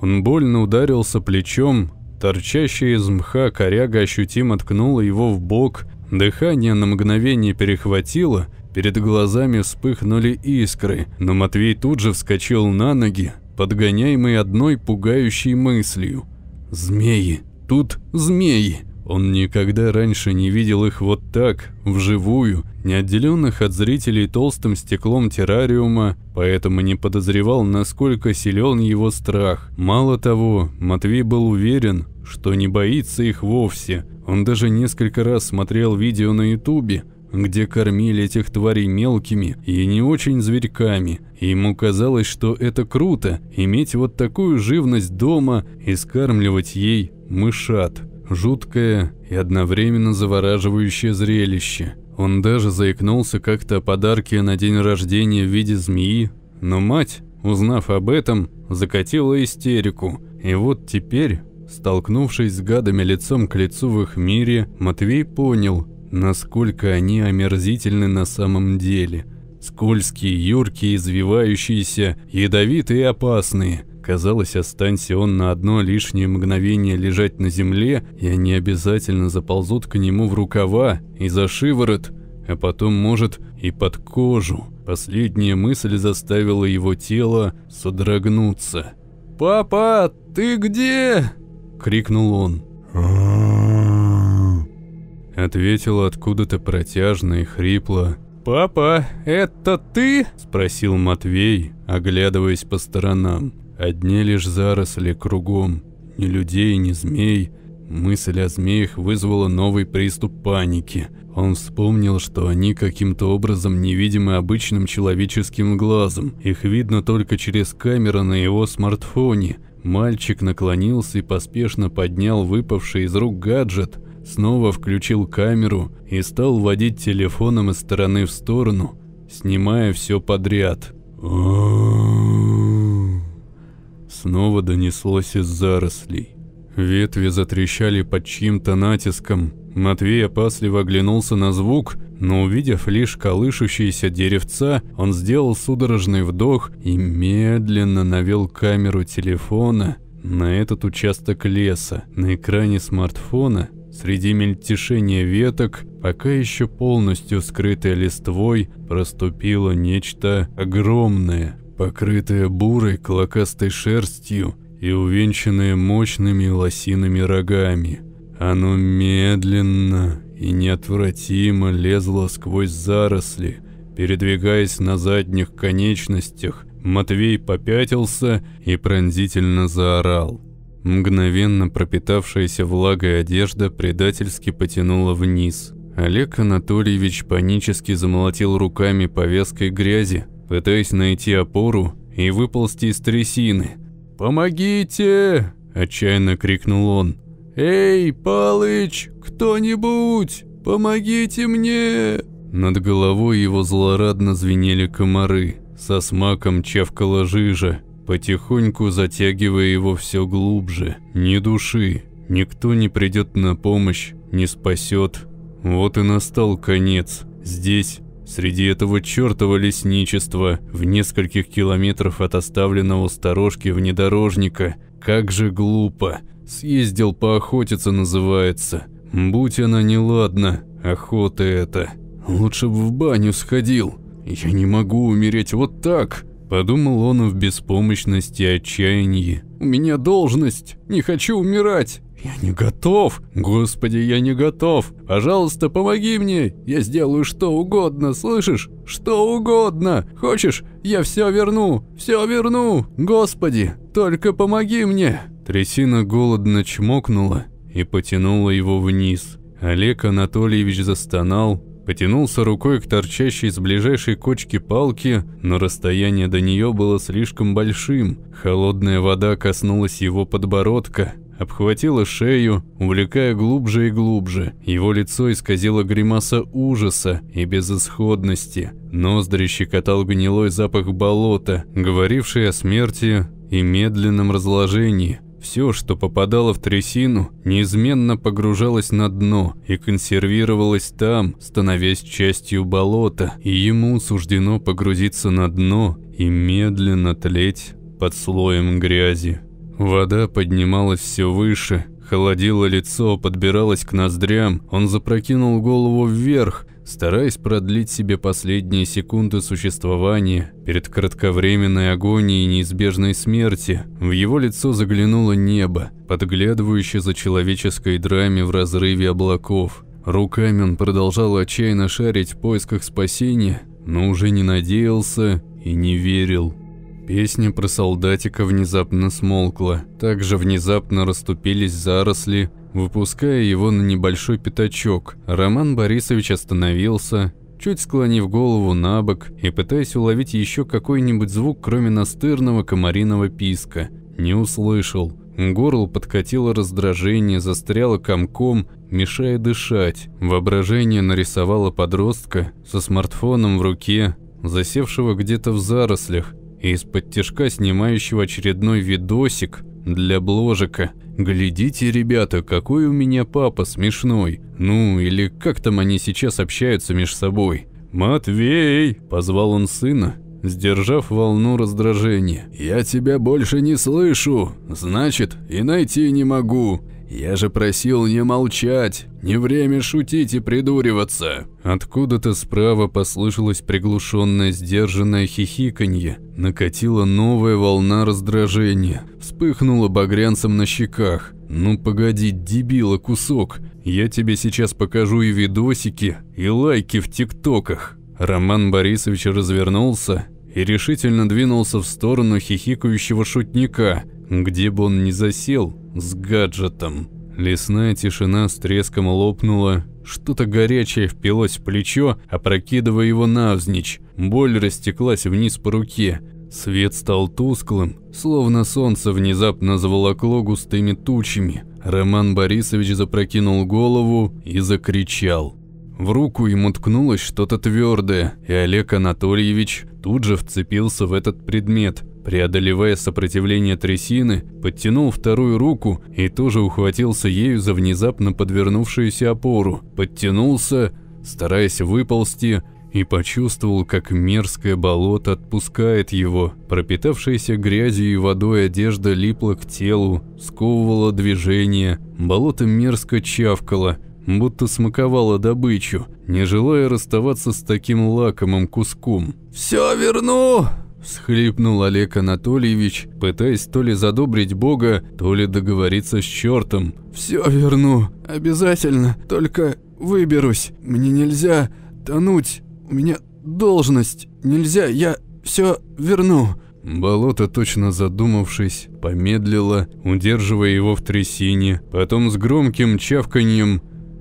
Speaker 1: Он больно ударился плечом, торчащая из мха коряга ощутимо ткнула его в бок, дыхание на мгновение перехватило, перед глазами вспыхнули искры, но Матвей тут же вскочил на ноги, подгоняемый одной пугающей мыслью. «Змеи! Тут змеи!» Он никогда раньше не видел их вот так, вживую, не отделенных от зрителей толстым стеклом террариума, поэтому не подозревал, насколько силен его страх. Мало того, Матвей был уверен, что не боится их вовсе. Он даже несколько раз смотрел видео на ютубе, где кормили этих тварей мелкими и не очень зверьками. ему казалось, что это круто, иметь вот такую живность дома и скармливать ей мышат. Жуткое и одновременно завораживающее зрелище. Он даже заикнулся как-то о подарке на день рождения в виде змеи, но мать, узнав об этом, закатила истерику. И вот теперь, столкнувшись с гадами лицом к лицу в их мире, Матвей понял, насколько они омерзительны на самом деле. Скользкие, юркие, извивающиеся, ядовитые и опасные – Казалось, останься он на одно лишнее мгновение лежать на земле, и они обязательно заползут к нему в рукава и за шиворот, а потом, может, и под кожу. Последняя мысль заставила его тело содрогнуться. «Папа, ты где?» — крикнул он. Ответила откуда-то протяжно и хрипло. «Папа, это ты?» – спросил Матвей, оглядываясь по сторонам. Одни лишь заросли кругом, ни людей, ни змей. Мысль о змеях вызвала новый приступ паники. Он вспомнил, что они каким-то образом невидимы обычным человеческим глазом. Их видно только через камеры на его смартфоне. Мальчик наклонился и поспешно поднял выпавший из рук гаджет, снова включил камеру и стал водить телефоном из стороны в сторону, снимая все подряд снова донеслось из зарослей. Ветви затрещали под чьим-то натиском. Матвей опасливо оглянулся на звук, но увидев лишь колышущиеся деревца, он сделал судорожный вдох и медленно навел камеру телефона на этот участок леса. На экране смартфона Среди мельтешения веток, пока еще полностью скрытое листвой, проступило нечто огромное, покрытая бурой клокастой шерстью и увенчанное мощными лосиными рогами. Оно медленно и неотвратимо лезло сквозь заросли, передвигаясь на задних конечностях. Матвей попятился и пронзительно заорал. Мгновенно пропитавшаяся влагой одежда предательски потянула вниз. Олег Анатольевич панически замолотил руками повязкой грязи, пытаясь найти опору и выползти из трясины. «Помогите!» – отчаянно крикнул он. «Эй, Палыч, кто-нибудь, помогите мне!» Над головой его злорадно звенели комары, со смаком чавкала жижа, потихоньку затягивая его все глубже. Ни души, никто не придет на помощь, не спасет. Вот и настал конец. Здесь, Среди этого чертова лесничества, в нескольких километрах от оставленного сторожки внедорожника, как же глупо. Съездил поохотиться называется. Будь она неладна, охота это. Лучше бы в баню сходил. Я не могу умереть вот так. Подумал он в беспомощности и отчаянии. «У меня должность! Не хочу умирать!» «Я не готов! Господи, я не готов! Пожалуйста, помоги мне! Я сделаю что угодно, слышишь? Что угодно! Хочешь, я все верну! Все верну! Господи, только помоги мне!» Трясина голодно чмокнула и потянула его вниз. Олег Анатольевич застонал, потянулся рукой к торчащей с ближайшей кочки палки, но расстояние до нее было слишком большим. Холодная вода коснулась его подбородка, обхватила шею, увлекая глубже и глубже. Его лицо исказило гримаса ужаса и безысходности. Ноздри щекотал гнилой запах болота, говоривший о смерти и медленном разложении. Все, что попадало в трясину, неизменно погружалось на дно и консервировалось там, становясь частью болота, и ему суждено погрузиться на дно и медленно тлеть под слоем грязи. Вода поднималась все выше, холодило лицо, подбиралась к ноздрям. Он запрокинул голову вверх, стараясь продлить себе последние секунды существования перед кратковременной агонией и неизбежной смерти. В его лицо заглянуло небо, подглядывающее за человеческой драме в разрыве облаков. Руками он продолжал отчаянно шарить в поисках спасения, но уже не надеялся и не верил. Песня про солдатика внезапно смолкла. Также внезапно расступились заросли, выпуская его на небольшой пятачок. Роман Борисович остановился, чуть склонив голову на бок и пытаясь уловить еще какой-нибудь звук, кроме настырного комариного писка. Не услышал. Горло подкатило раздражение, застряло комком, мешая дышать. Воображение нарисовало подростка со смартфоном в руке, засевшего где-то в зарослях, из-под тяжка снимающего очередной видосик для бложика. «Глядите, ребята, какой у меня папа смешной! Ну, или как там они сейчас общаются между собой?» «Матвей!» – позвал он сына, сдержав волну раздражения. «Я тебя больше не слышу, значит, и найти не могу. Я же просил не молчать, не время шутить и придуриваться. Откуда-то справа послышалось приглушенное сдержанное хихиканье. Накатила новая волна раздражения. Вспыхнула багрянцем на щеках. Ну погоди, дебила, кусок. Я тебе сейчас покажу и видосики, и лайки в тиктоках. Роман Борисович развернулся и решительно двинулся в сторону хихикающего шутника. Где бы он ни засел, с гаджетом. Лесная тишина с треском лопнула, что-то горячее впилось в плечо, опрокидывая его навзничь. Боль растеклась вниз по руке. Свет стал тусклым, словно солнце внезапно заволокло густыми тучами. Роман Борисович запрокинул голову и закричал. В руку ему ткнулось что-то твердое, и Олег Анатольевич тут же вцепился в этот предмет, преодолевая сопротивление трясины, подтянул вторую руку и тоже ухватился ею за внезапно подвернувшуюся опору, подтянулся, стараясь выползти, и почувствовал, как мерзкое болото отпускает его. Пропитавшаяся грязью и водой одежда липла к телу, сковывала движение, болото мерзко чавкало, будто смаковала добычу, не желая расставаться с таким лакомым куском. «Все верну!» Схлипнул Олег Анатольевич, пытаясь то ли задобрить Бога, то ли договориться с чертом. «Все верну, обязательно, только выберусь. Мне нельзя тонуть, у меня должность, нельзя, я все верну». Болото, точно задумавшись, помедлило, удерживая его в трясине, потом с громким чавканьем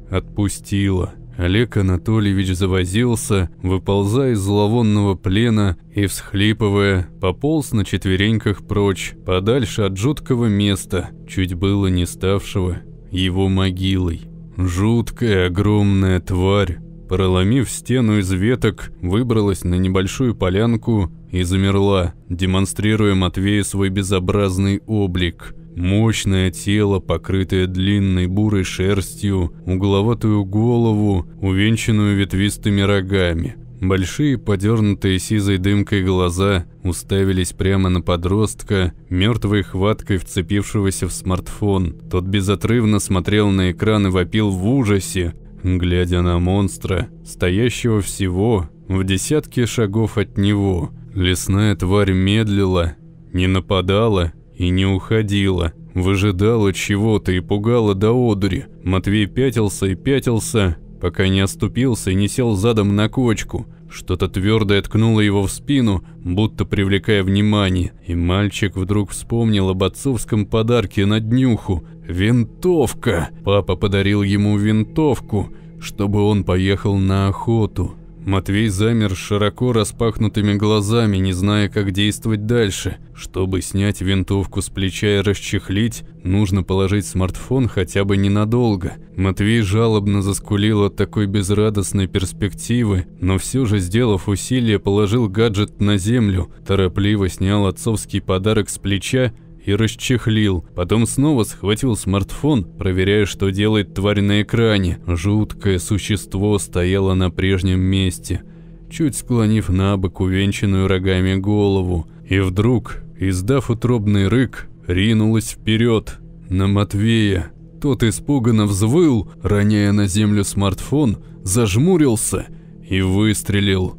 Speaker 1: Отпустило. Олег Анатольевич завозился, выползая из зловонного плена и, всхлипывая, пополз на четвереньках прочь, подальше от жуткого места, чуть было не ставшего его могилой. Жуткая огромная тварь, проломив стену из веток, выбралась на небольшую полянку и замерла, демонстрируя Матвею свой безобразный облик – Мощное тело, покрытое длинной бурой шерстью, угловатую голову, увенчанную ветвистыми рогами. Большие, подернутые сизой дымкой глаза уставились прямо на подростка, мертвой хваткой вцепившегося в смартфон. Тот безотрывно смотрел на экран и вопил в ужасе, глядя на монстра, стоящего всего в десятке шагов от него. Лесная тварь медлила, не нападала, и не уходила. Выжидала чего-то и пугала до одури. Матвей пятился и пятился, пока не оступился и не сел задом на кочку. Что-то твердое ткнуло его в спину, будто привлекая внимание, и мальчик вдруг вспомнил об отцовском подарке на днюху. Винтовка! Папа подарил ему винтовку, чтобы он поехал на охоту. Матвей замер с широко распахнутыми глазами, не зная, как действовать дальше. Чтобы снять винтовку с плеча и расчехлить, нужно положить смартфон хотя бы ненадолго. Матвей жалобно заскулил от такой безрадостной перспективы, но все же, сделав усилие, положил гаджет на землю, торопливо снял отцовский подарок с плеча и расчехлил. Потом снова схватил смартфон, проверяя, что делает тварь на экране. Жуткое существо стояло на прежнем месте, чуть склонив на бок увенчанную рогами голову. И вдруг, издав утробный рык, ринулась вперед, на Матвея. Тот испуганно взвыл, роняя на землю смартфон, зажмурился и выстрелил.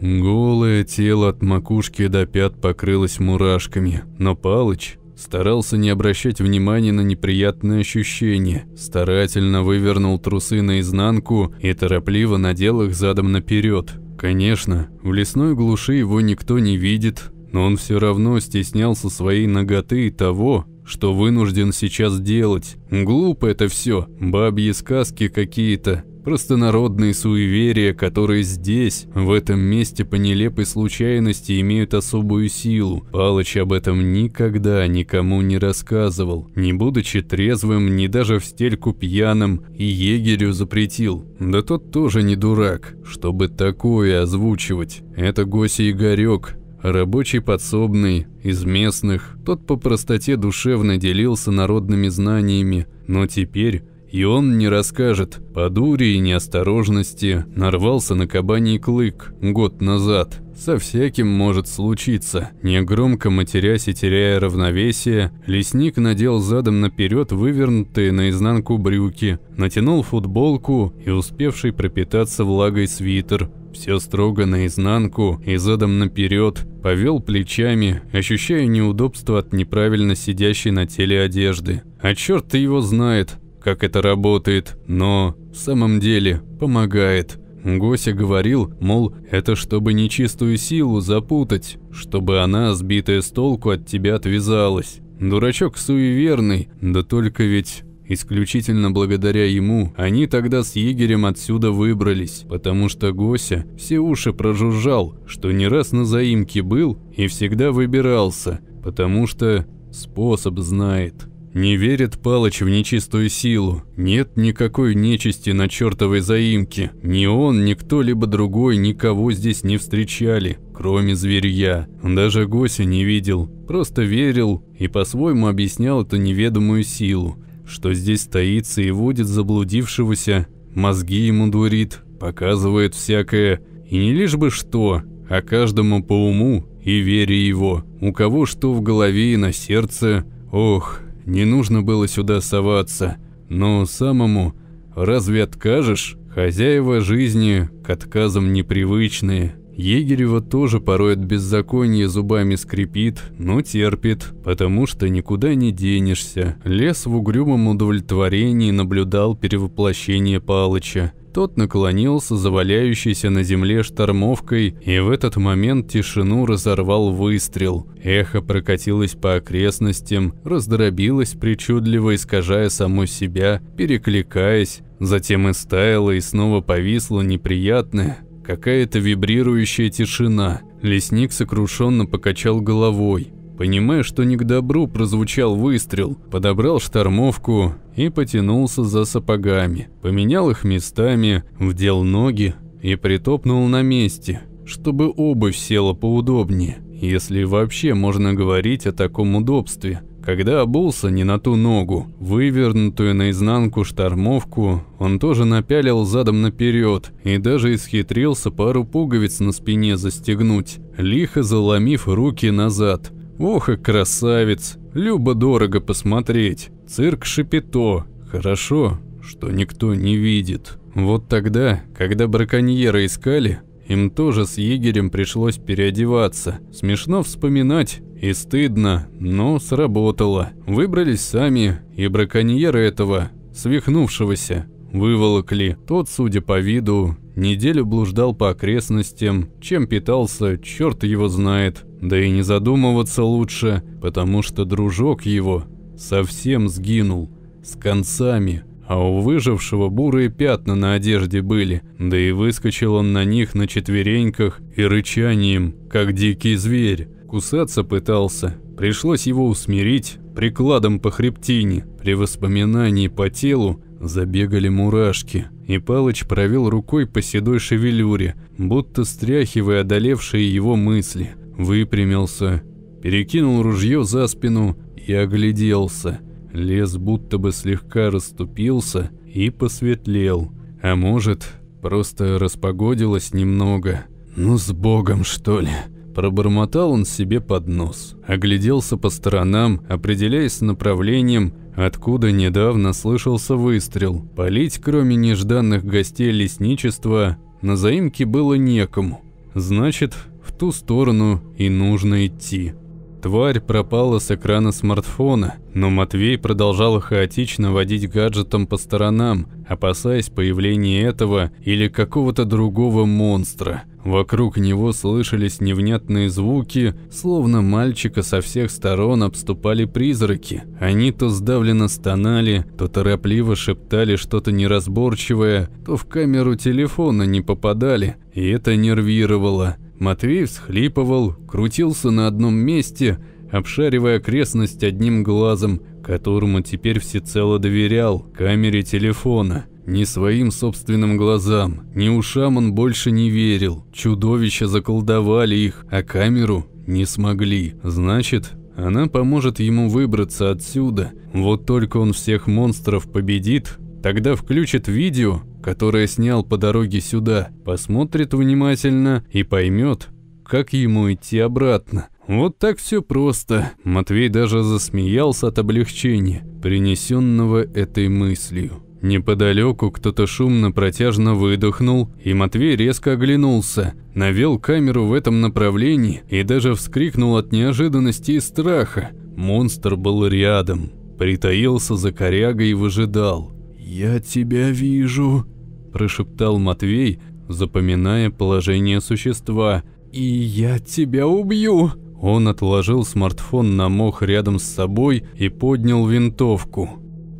Speaker 1: Голое тело от макушки до пят покрылось мурашками, но Палыч Старался не обращать внимания на неприятные ощущения, старательно вывернул трусы наизнанку и торопливо надел их задом наперед. Конечно, в лесной глуши его никто не видит, но он все равно стеснялся своей ноготы и того, что вынужден сейчас делать. Глупо это все, бабьи сказки какие-то простонародные суеверия, которые здесь, в этом месте по нелепой случайности имеют особую силу. Палыч об этом никогда никому не рассказывал, не будучи трезвым, не даже в стельку пьяным, и егерю запретил. Да тот тоже не дурак, чтобы такое озвучивать. Это Гося Игорек, Рабочий подсобный, из местных, тот по простоте душевно делился народными знаниями, но теперь и он не расскажет. По дуре и неосторожности нарвался на кабаний клык год назад. Со всяким может случиться. Негромко матерясь и теряя равновесие, лесник надел задом наперед вывернутые наизнанку брюки, натянул футболку и успевший пропитаться влагой свитер, все строго наизнанку и задом наперед, повел плечами, ощущая неудобство от неправильно сидящей на теле одежды. А черт его знает, как это работает, но в самом деле помогает. Гося говорил, мол, это чтобы нечистую силу запутать, чтобы она, сбитая с толку, от тебя отвязалась. Дурачок суеверный, да только ведь Исключительно благодаря ему они тогда с егерем отсюда выбрались, потому что Гося все уши прожужжал, что не раз на заимке был и всегда выбирался, потому что способ знает. Не верит Палыч в нечистую силу, нет никакой нечисти на чертовой заимке. Ни он, ни кто-либо другой никого здесь не встречали, кроме зверья. Даже Гося не видел, просто верил и по-своему объяснял эту неведомую силу, что здесь таится и водит заблудившегося, мозги ему дурит, показывает всякое, и не лишь бы что, а каждому по уму и вере его, у кого что в голове и на сердце, ох, не нужно было сюда соваться, но самому разве откажешь? Хозяева жизни к отказам непривычные. Егерева тоже порой от беззакония зубами скрипит, но терпит, потому что никуда не денешься. Лес в угрюмом удовлетворении наблюдал перевоплощение Палыча. Тот наклонился, заваляющийся на земле штормовкой, и в этот момент тишину разорвал выстрел. Эхо прокатилось по окрестностям, раздробилось причудливо, искажая само себя, перекликаясь, затем истаяло и снова повисло неприятное. какая-то вибрирующая тишина. Лесник сокрушенно покачал головой. Понимая, что не к добру прозвучал выстрел, подобрал штормовку и потянулся за сапогами, поменял их местами, вдел ноги и притопнул на месте, чтобы обувь села поудобнее, если вообще можно говорить о таком удобстве. Когда обулся не на ту ногу, вывернутую наизнанку штормовку, он тоже напялил задом наперед и даже исхитрился пару пуговиц на спине застегнуть, лихо заломив руки назад – Ох и красавец, любо-дорого посмотреть. Цирк Шапито, хорошо, что никто не видит. Вот тогда, когда браконьера искали, им тоже с егерем пришлось переодеваться. Смешно вспоминать и стыдно, но сработало. Выбрались сами, и браконьеры этого, свихнувшегося, выволокли. Тот, судя по виду, неделю блуждал по окрестностям, чем питался, черт его знает. Да и не задумываться лучше, потому что дружок его совсем сгинул, с концами, а у выжившего бурые пятна на одежде были, да и выскочил он на них на четвереньках и рычанием, как дикий зверь. Кусаться пытался, пришлось его усмирить прикладом по хребтине. При воспоминании по телу забегали мурашки, и Палыч провел рукой по седой шевелюре, будто стряхивая одолевшие его мысли – выпрямился, перекинул ружье за спину и огляделся. Лес будто бы слегка расступился и посветлел, а может, просто распогодилось немного. Ну с богом, что ли. Пробормотал он себе под нос, огляделся по сторонам, определяясь с направлением, откуда недавно слышался выстрел. Полить, кроме нежданных гостей лесничества, на заимке было некому. Значит, в ту сторону и нужно идти. Тварь пропала с экрана смартфона, но Матвей продолжал хаотично водить гаджетом по сторонам, опасаясь появления этого или какого-то другого монстра. Вокруг него слышались невнятные звуки, словно мальчика со всех сторон обступали призраки. Они то сдавленно стонали, то торопливо шептали что-то неразборчивое, то в камеру телефона не попадали, и это нервировало. Матвей всхлипывал, крутился на одном месте, обшаривая окрестность одним глазом, которому теперь всецело доверял, камере телефона. Ни своим собственным глазам, ни ушам он больше не верил. Чудовища заколдовали их, а камеру не смогли. Значит, она поможет ему выбраться отсюда. Вот только он всех монстров победит, Тогда включит видео, которое снял по дороге сюда, посмотрит внимательно и поймет, как ему идти обратно. Вот так все просто. Матвей даже засмеялся от облегчения, принесенного этой мыслью. Неподалеку кто-то шумно протяжно выдохнул, и Матвей резко оглянулся, навел камеру в этом направлении и даже вскрикнул от неожиданности и страха. Монстр был рядом, притаился за корягой и выжидал. «Я тебя вижу», – прошептал Матвей, запоминая положение существа. «И я тебя убью!» Он отложил смартфон на мох рядом с собой и поднял винтовку.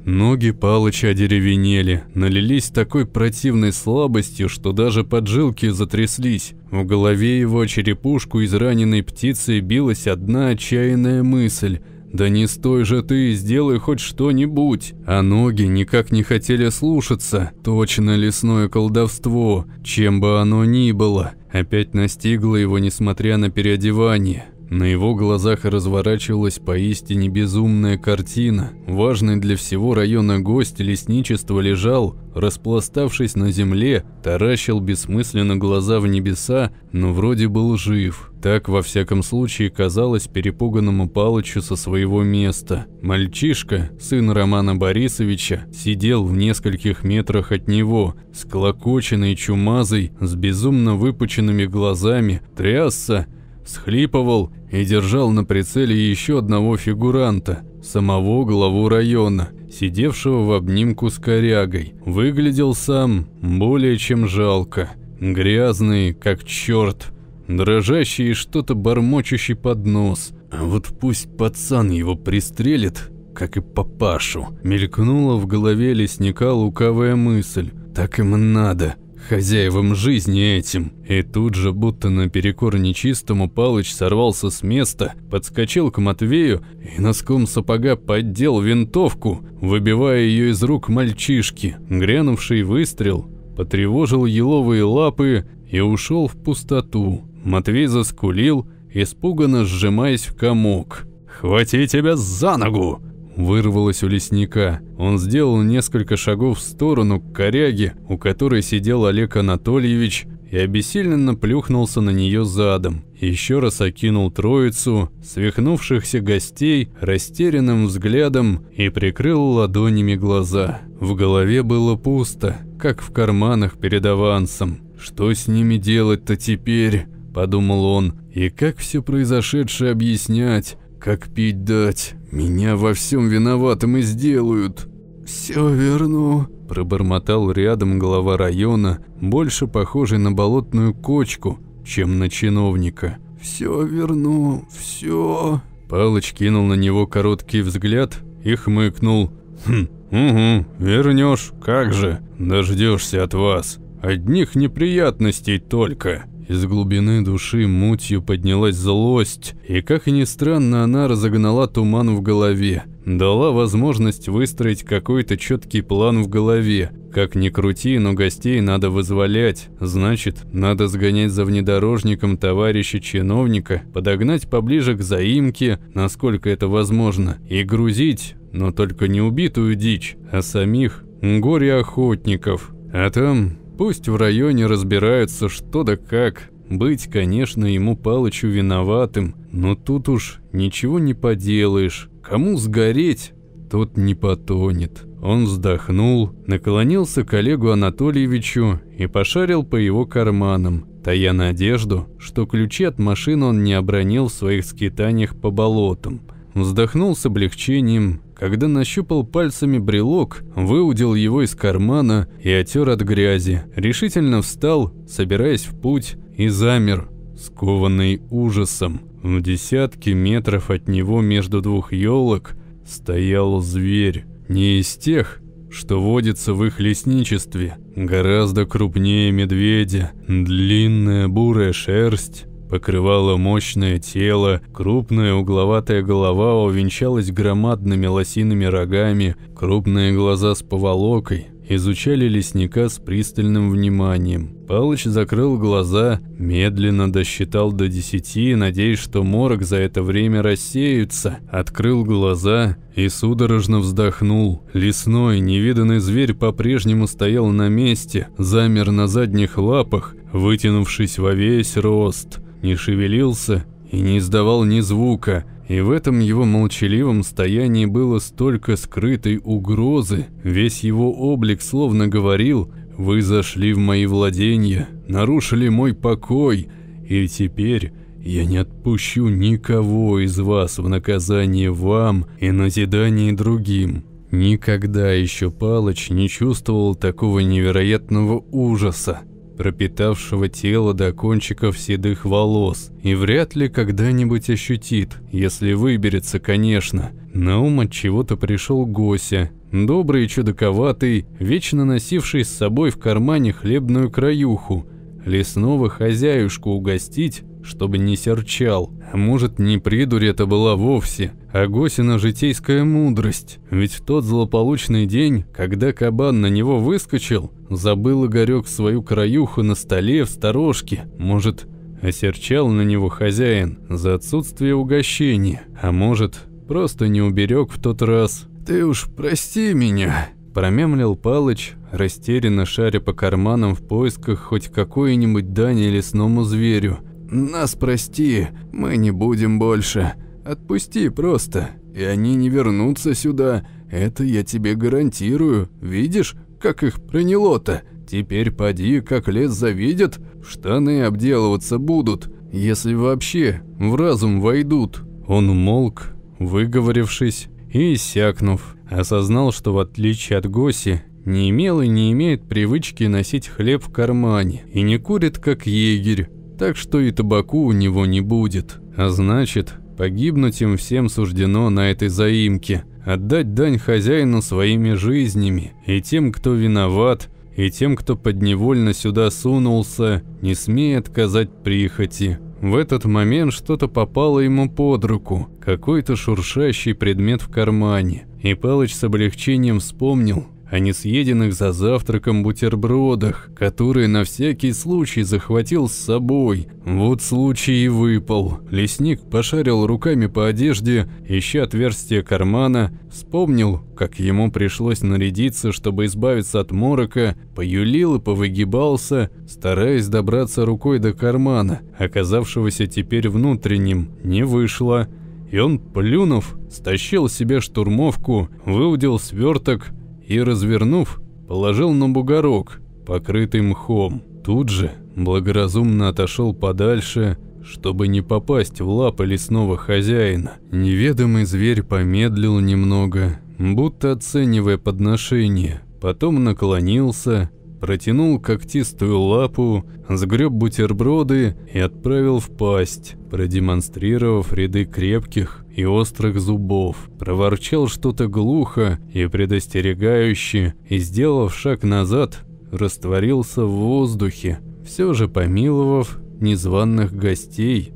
Speaker 1: Ноги Палыча одеревенели, налились такой противной слабостью, что даже поджилки затряслись. В голове его черепушку из раненой птицы билась одна отчаянная мысль – «Да не стой же ты, и сделай хоть что-нибудь!» А ноги никак не хотели слушаться. Точно лесное колдовство, чем бы оно ни было, опять настигло его, несмотря на переодевание. На его глазах разворачивалась поистине безумная картина. Важный для всего района гость лесничества лежал, распластавшись на земле, таращил бессмысленно глаза в небеса, но вроде был жив. Так, во всяком случае, казалось перепуганному Палычу со своего места. Мальчишка, сын Романа Борисовича, сидел в нескольких метрах от него, склокоченный чумазой, с безумно выпученными глазами, трясся, схлипывал и держал на прицеле еще одного фигуранта, самого главу района, сидевшего в обнимку с корягой. Выглядел сам более чем жалко, грязный, как черт, дрожащий и что-то бормочущий под нос. А вот пусть пацан его пристрелит, как и папашу. Мелькнула в голове лесника лукавая мысль. Так им надо хозяевам жизни этим. И тут же, будто наперекор нечистому, Палыч сорвался с места, подскочил к Матвею и носком сапога поддел винтовку, выбивая ее из рук мальчишки. Грянувший выстрел потревожил еловые лапы и ушел в пустоту. Матвей заскулил, испуганно сжимаясь в комок. «Хвати тебя за ногу!» Вырвалось у лесника. Он сделал несколько шагов в сторону к коряге, у которой сидел Олег Анатольевич, и обессиленно плюхнулся на нее задом. Еще раз окинул троицу, свихнувшихся гостей, растерянным взглядом и прикрыл ладонями глаза. В голове было пусто, как в карманах перед авансом. «Что с ними делать-то теперь?» – подумал он. «И как все произошедшее объяснять?» Как пить дать? Меня во всем виноватым и сделают. Все верну. Пробормотал рядом глава района, больше похожий на болотную кочку, чем на чиновника. Все верну, все. Палыч кинул на него короткий взгляд и хмыкнул. «Хм, угу, вернешь, как же, дождешься от вас. Одних неприятностей только». Из глубины души мутью поднялась злость, и, как ни странно, она разогнала туман в голове, дала возможность выстроить какой-то четкий план в голове. Как ни крути, но гостей надо вызволять, значит, надо сгонять за внедорожником товарища-чиновника, подогнать поближе к заимке, насколько это возможно, и грузить, но только не убитую дичь, а самих горе-охотников. А там Пусть в районе разбираются что да как. Быть, конечно, ему Палычу виноватым, но тут уж ничего не поделаешь. Кому сгореть, тот не потонет. Он вздохнул, наклонился к Олегу Анатольевичу и пошарил по его карманам, тая надежду, что ключи от машины он не обронил в своих скитаниях по болотам. Вздохнул с облегчением когда нащупал пальцами брелок, выудил его из кармана и отер от грязи. Решительно встал, собираясь в путь, и замер, скованный ужасом. В десятке метров от него между двух елок стоял зверь. Не из тех, что водится в их лесничестве. Гораздо крупнее медведя, длинная бурая шерсть, покрывало мощное тело, крупная угловатая голова увенчалась громадными лосиными рогами, крупные глаза с поволокой изучали лесника с пристальным вниманием. Палыч закрыл глаза, медленно досчитал до десяти, надеясь, что морок за это время рассеется. Открыл глаза и судорожно вздохнул. Лесной, невиданный зверь по-прежнему стоял на месте, замер на задних лапах, вытянувшись во весь рост не шевелился и не издавал ни звука, и в этом его молчаливом стоянии было столько скрытой угрозы, весь его облик словно говорил «Вы зашли в мои владения, нарушили мой покой, и теперь я не отпущу никого из вас в наказание вам и назидание другим». Никогда еще Палыч не чувствовал такого невероятного ужаса пропитавшего тело до кончиков седых волос, и вряд ли когда-нибудь ощутит, если выберется, конечно. На ум от чего-то пришел Гося, добрый и чудаковатый, вечно носивший с собой в кармане хлебную краюху. Лесного хозяюшку угостить чтобы не серчал. Может, не придурь это была вовсе, а Госина житейская мудрость. Ведь в тот злополучный день, когда кабан на него выскочил, забыл Игорек свою краюху на столе в сторожке. Может, осерчал на него хозяин за отсутствие угощения, а может, просто не уберег в тот раз. «Ты уж прости меня», – промямлил Палыч, растерянно шаря по карманам в поисках хоть какой-нибудь дани лесному зверю. «Нас прости, мы не будем больше. Отпусти просто, и они не вернутся сюда. Это я тебе гарантирую. Видишь, как их проняло-то? Теперь поди, как лес завидят, штаны обделываться будут, если вообще в разум войдут». Он молк, выговорившись и иссякнув, осознал, что в отличие от Госи, не имел и не имеет привычки носить хлеб в кармане и не курит как егерь так что и табаку у него не будет. А значит, погибнуть им всем суждено на этой заимке, отдать дань хозяину своими жизнями, и тем, кто виноват, и тем, кто подневольно сюда сунулся, не смея отказать прихоти. В этот момент что-то попало ему под руку, какой-то шуршащий предмет в кармане, и Палыч с облегчением вспомнил, о а съеденных за завтраком бутербродах, которые на всякий случай захватил с собой. Вот случай и выпал. Лесник пошарил руками по одежде, ища отверстие кармана, вспомнил, как ему пришлось нарядиться, чтобы избавиться от морока, поюлил и повыгибался, стараясь добраться рукой до кармана, оказавшегося теперь внутренним. Не вышло. И он, плюнув, стащил себе штурмовку, выудил сверток, и, развернув, положил на бугорок, покрытый мхом. Тут же благоразумно отошел подальше, чтобы не попасть в лапы лесного хозяина. Неведомый зверь помедлил немного, будто оценивая подношение, потом наклонился протянул когтистую лапу, сгреб бутерброды и отправил в пасть, продемонстрировав ряды крепких и острых зубов. Проворчал что-то глухо и предостерегающе и, сделав шаг назад, растворился в воздухе, все же помиловав незваных гостей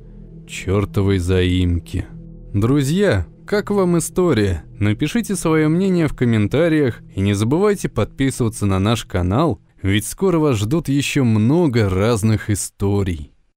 Speaker 1: чертовой заимки. Друзья, как вам история? Напишите свое мнение в комментариях и не забывайте подписываться на наш канал, ведь скоро вас ждут еще много разных историй.